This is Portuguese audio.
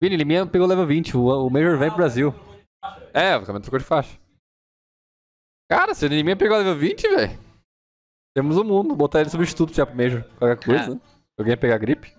Vini, ele mesmo pegou level 20, o, o Major vem pro Brasil. É, o caminho trocou de faixa. Cara, se ele Nininha pegou level 20, velho. Temos o um mundo, botar ele substituto já pro Major. Qualquer coisa, né? Alguém pegar gripe?